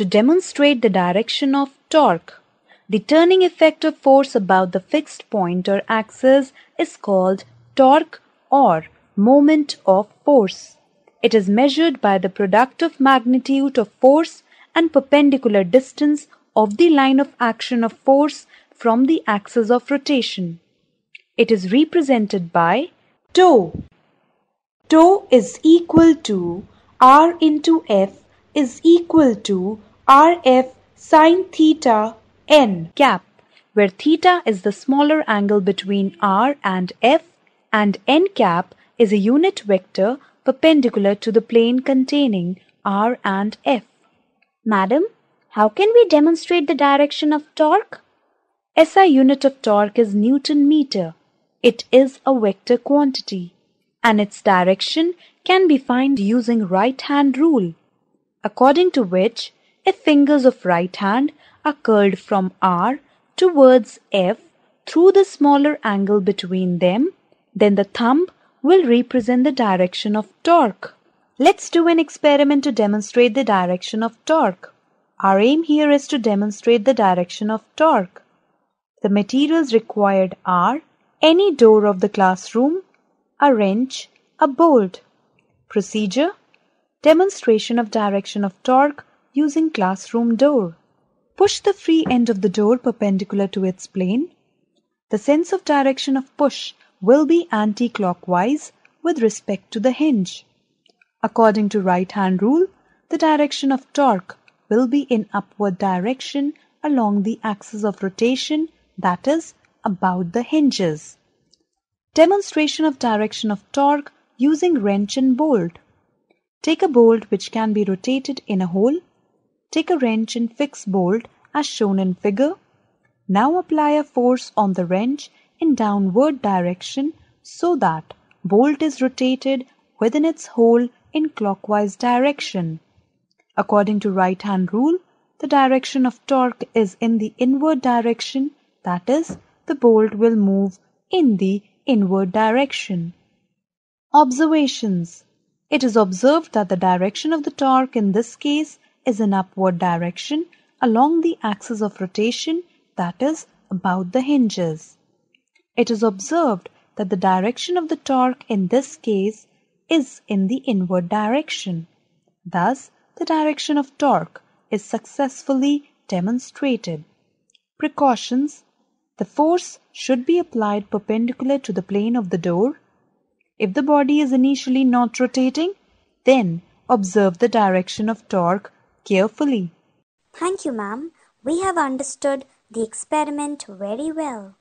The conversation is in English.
to demonstrate the direction of torque. The turning effect of force about the fixed point or axis is called torque or moment of force. It is measured by the product of magnitude of force and perpendicular distance of the line of action of force from the axis of rotation. It is represented by tau. Tau is equal to r into f is equal to RF sine theta n cap where theta is the smaller angle between r and f and n cap is a unit vector perpendicular to the plane containing r and f. Madam, how can we demonstrate the direction of torque? SI unit of torque is Newton meter. It is a vector quantity and its direction can be found using right hand rule according to which if fingers of right hand are curled from R towards F through the smaller angle between them, then the thumb will represent the direction of torque. Let's do an experiment to demonstrate the direction of torque. Our aim here is to demonstrate the direction of torque. The materials required are any door of the classroom, a wrench, a bolt. Procedure Demonstration of direction of torque using classroom door. Push the free end of the door perpendicular to its plane. The sense of direction of push will be anti-clockwise with respect to the hinge. According to right hand rule, the direction of torque will be in upward direction along the axis of rotation that is about the hinges. Demonstration of direction of torque using wrench and bolt. Take a bolt which can be rotated in a hole Take a wrench and fix bolt as shown in figure. Now apply a force on the wrench in downward direction so that bolt is rotated within its hole in clockwise direction. According to right hand rule, the direction of torque is in the inward direction, that is, the bolt will move in the inward direction. Observations It is observed that the direction of the torque in this case is an upward direction along the axis of rotation that is about the hinges. It is observed that the direction of the torque in this case is in the inward direction. Thus, the direction of torque is successfully demonstrated. Precautions The force should be applied perpendicular to the plane of the door. If the body is initially not rotating, then observe the direction of torque carefully. Thank you, ma'am. We have understood the experiment very well.